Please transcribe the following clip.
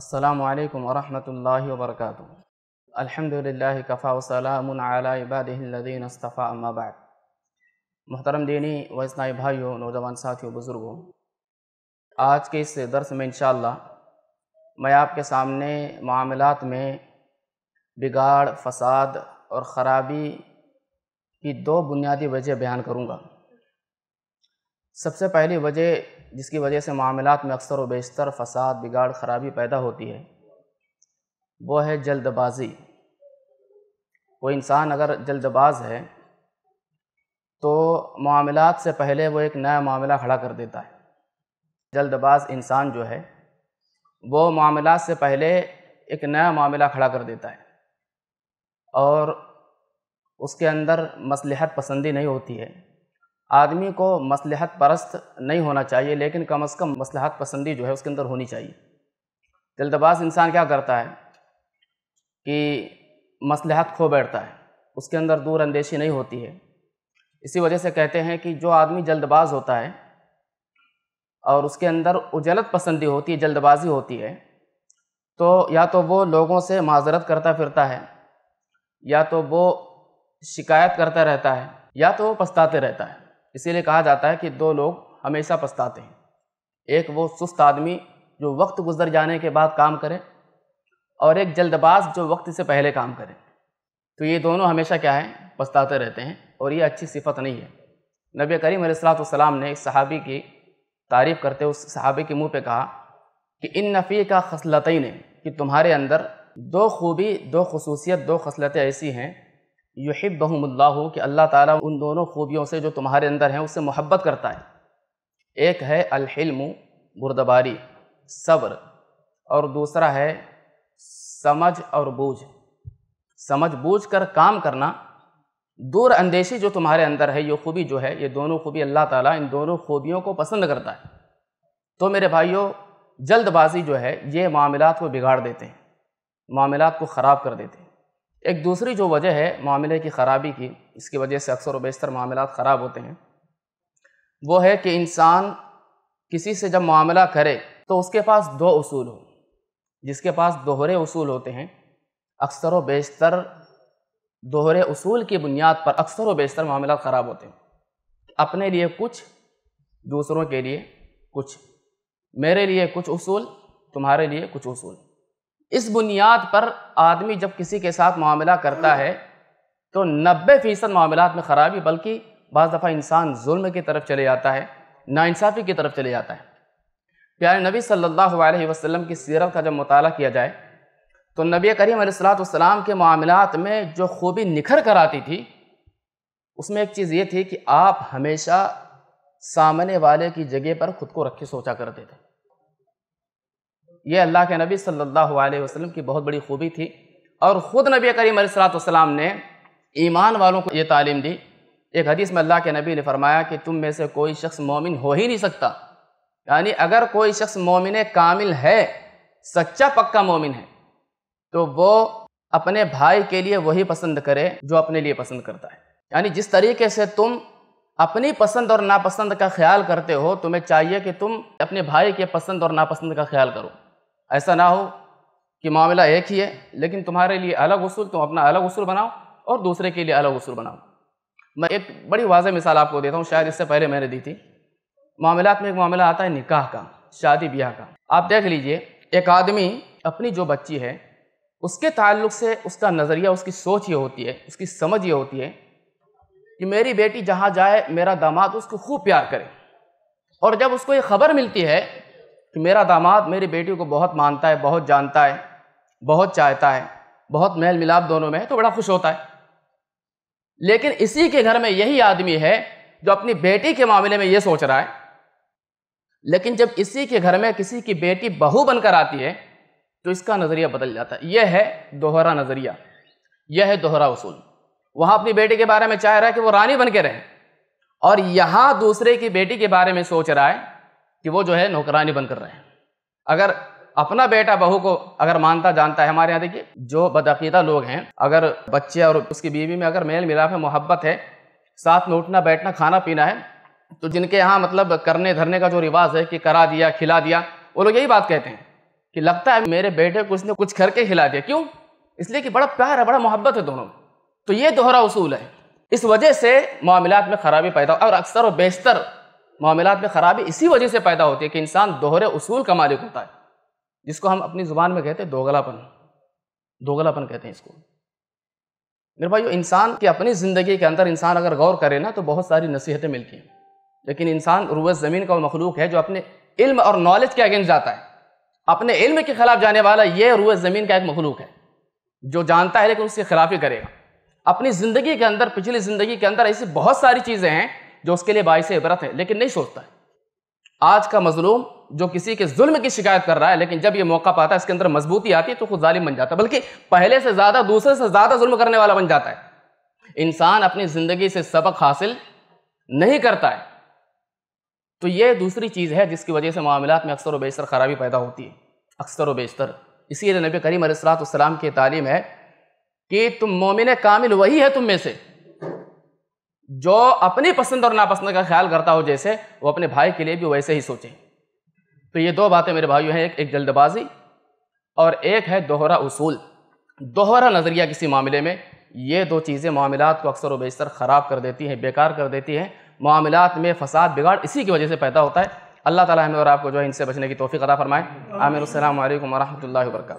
असलकम वरहमल वरक अलहमदिल्ला कफ़ा वसलामदीन अस्तफ़ा अम्माबाद मोहतरम दीनी व इसनाई भाइयों नौजवान साथियों बुज़ुर्गों आज के इस दरस में इन मैं आपके सामने मामलात में बिगाड़ फसाद और ख़राबी की दो बुनियादी वजह बयान करूँगा सबसे पहली वजह जिसकी वजह से मामला में अक्सर व बेशतर फसाद बिगाड़ खराबी पैदा होती है वो है जल्दबाजी कोई इंसान अगर जल्दबाज है तो मामला से पहले वो एक नया मामला खड़ा कर देता है जल्दबाज इंसान जो है वो मामला से पहले एक नया मामला खड़ा कर देता है और उसके अंदर मसलहत पसंदी नहीं होती है आदमी को मसलहत परस्त नहीं होना चाहिए लेकिन कम अज़ कम मसलहत पसंदी जो है उसके अंदर होनी चाहिए दिलदबाज इंसान क्या करता है कि मसलहत खो बैठता है उसके अंदर दूर अंदेशी नहीं होती है इसी वजह से कहते हैं कि जो आदमी जल्दबाज होता है और उसके अंदर उजलत पसंदी होती है जल्दबाजी होती है तो या तो वो लोगों से माजरत करता फिरता है या तो वो शिकायत करता रहता है या तो वो पछताते रहता है इसीलिए कहा जाता है कि दो लोग हमेशा पछताते हैं एक वो सुस्त आदमी जो वक्त गुजर जाने के बाद काम करे और एक जल्दबाज जो वक्त से पहले काम करे तो ये दोनों हमेशा क्या है पछताते रहते हैं और ये अच्छी सिफत नहीं है नबी करीम सलाम ने एक सहाबी की तारीफ़ करते उस सहाबी के मुँह पर कहा कि इन नफ़ी का खसलतई ने कि तुम्हारे अंदर दो खूबी दो खसूसियत दो खसलतें ऐसी हैं युहिबहमुल्ला हो कि अल्लाह ताला उन दोनों खूबियों से जो तुम्हारे अंदर हैं उससे मोहब्बत करता है एक है अलहिल्म बुरदबारी सब्र और दूसरा है समझ और बूझ समझ बूझ कर काम करना दूर अंदेशी जो तुम्हारे अंदर है ये खूबी जो है ये दोनों खूबी अल्लाह ताला इन दोनों खूबियों को पसंद करता है तो मेरे भाइयों जल्दबाजी जो है ये मामला को बिगाड़ देते हैं मामला को ख़राब कर देते हैं एक दूसरी जो वजह है मामले की ख़राबी की इसकी वजह से अक्सर व बेशतर मामला ख़राब होते हैं वो है कि इंसान किसी से जब मामला करे तो उसके पास दो असूल हो जिसके पास दोहरे असूल होते हैं अक्सर व बेशतर दोहरे असूल की बुनियाद पर अक्सर व बेशतर मामला ख़राब होते हैं अपने लिए कुछ दूसरों के लिए कुछ मेरे लिए कुछ असूल तुम्हारे लिए कुछ असूल इस बुनियाद पर आदमी जब किसी के साथ मामला करता है तो नब्बे फ़ीसद मामला में ख़राबी बल्कि बज़ दफ़ा इंसान जुल्म की तरफ चले जाता है नासाफ़ी की तरफ चले जाता है प्यारे नबी सल्लल्लाहु अलैहि वसल्लम की सीरत का जब मुताल किया जाए तो नबी करीम सलाम के मामलात में जो खूबी निखर कर आती थी उसमें एक चीज़ ये थी कि आप हमेशा सामने वाले की जगह पर ख़ुद को रखे सोचा करते थे ये अल्लाह के नबी सल्लल्लाहु अलैहि वसल्लम की बहुत बड़ी खूबी थी और ख़ुद नबी करीम सलाम ने ईमान वालों को ये तालीम दी एक हदीस में अल्लाह के नबी ने फरमाया कि तुम में से कोई शख्स मोमिन हो ही नहीं सकता यानी अगर कोई शख्स मोमिन कामिल है सच्चा पक्का मोमिन है तो वो अपने भाई के लिए वही पसंद करे जो अपने लिए पसंद करता है यानी जिस तरीके से तुम अपनी पसंद और नापसंद का ख्याल करते हो तुम्हें चाहिए कि तुम अपने भाई के पसंद और नापसंद का ख्याल करो ऐसा ना हो कि मामला एक ही है लेकिन तुम्हारे लिए अलग उसूल तुम अपना अलग उसूल बनाओ और दूसरे के लिए अलग उसूल बनाओ मैं एक बड़ी वाज मिसाल आपको देता हूँ शायद इससे पहले मैंने दी थी मामला में एक मामला आता है निकाह का शादी ब्याह का आप देख लीजिए एक आदमी अपनी जो बच्ची है उसके ताल्लुक से उसका नज़रिया उसकी सोच ये होती है उसकी समझ ये होती है कि मेरी बेटी जहाँ जाए मेरा दामाद उसको खूब प्यार करे और जब उसको ये खबर मिलती है कि मेरा दामाद मेरी बेटी को बहुत मानता है बहुत जानता है बहुत चाहता है बहुत मेल मिलाप दोनों में है तो बड़ा खुश होता है लेकिन इसी के घर में यही आदमी है जो अपनी बेटी के मामले में ये सोच रहा है लेकिन जब इसी के घर में किसी की बेटी बहू बनकर आती है तो इसका नज़रिया बदल जाता है यह है दोहरा नज़रिया यह है दोहरा उसूल वहाँ अपनी बेटी के बारे में चाह रहा है कि वो रानी बन के रहे और यहाँ दूसरे की बेटी के बारे में सोच रहा है कि वो जो है नौकरानी बनकर रहे अगर अपना बेटा बहू को अगर मानता जानता है हमारे यहाँ देखिए जो बदअीदा लोग हैं अगर बच्चे और उसकी बीवी में अगर मेल मिलाप है मोहब्बत है साथ में उठना बैठना खाना पीना है तो जिनके यहाँ मतलब करने धरने का जो रिवाज है कि करा दिया खिला दिया वो लोग यही बात कहते हैं कि लगता है मेरे बेटे को उसने कुछ करके खिला दिया क्यों इसलिए कि बड़ा प्यार है बड़ा मोहब्बत है दोनों तो ये दोहरा उसूल है इस वजह से मामला में ख़राबी पैदा और अक्सर और बेशतर मामला में ख़राबी इसी वजह से पैदा होती है कि इंसान दोहरे उसूल का मालिक होता है जिसको हम अपनी ज़ुबान में कहते हैं दोगलापन दोगलापन कहते हैं इसको मेरे भाई इंसान की अपनी ज़िंदगी के अंदर इंसान अगर गौर करे ना तो बहुत सारी नसीहतें मिलती हैं लेकिन इंसान रूस ज़मीन का मखलूक है जो अपने इल्म और नॉलेज के अगेंस्ट जाता है अपने इल्म के खिलाफ जाने वाला ये रूस ज़मीन का एक मखलूक है जो जानता है लेकिन उसके खिलाफ ही करेगा अपनी ज़िंदगी के अंदर पिछली ज़िंदगी के अंदर ऐसी बहुत सारी चीज़ें हैं जो उसके लिए बायस इबरत है लेकिन नहीं सोचता है आज का मजलूम जो किसी के जुल्म की शिकायत कर रहा है लेकिन जब ये मौका पाता है इसके अंदर मजबूती आती है तो खुद जालिम बन जाता है बल्कि पहले से ज़्यादा दूसरे से ज़्यादा जुल्म करने वाला बन जाता है इंसान अपनी ज़िंदगी से सबक हासिल नहीं करता है तो यह दूसरी चीज़ है जिसकी वजह से मामला में अक्सर व बेशतर खराबी पैदा होती है अक्सर व बेशतर इसीलिए नबी करीम सलाम की तालीम है कि तुम मोमिन कामिल वही है तुम में से जो अपनी पसंद और नापसंद का ख्याल करता हो जैसे वो अपने भाई के लिए भी वैसे ही सोचे तो ये दो बातें मेरे भाइयों हैं एक, एक जल्दबाजी और एक है दोहरा उसूल दोहरा नज़रिया किसी मामले में ये दो चीज़ें मामला को अक्सर व बेशतर ख़राब कर देती हैं बेकार कर देती हैं मामला में फसाद बिगाड़ इसी की वजह से पैदा होता है अल्लाह ताला हमें और आपको जो है इनसे बचने की तोफ़ी अदा फरमाए आमिर वरम वरहमल वर्का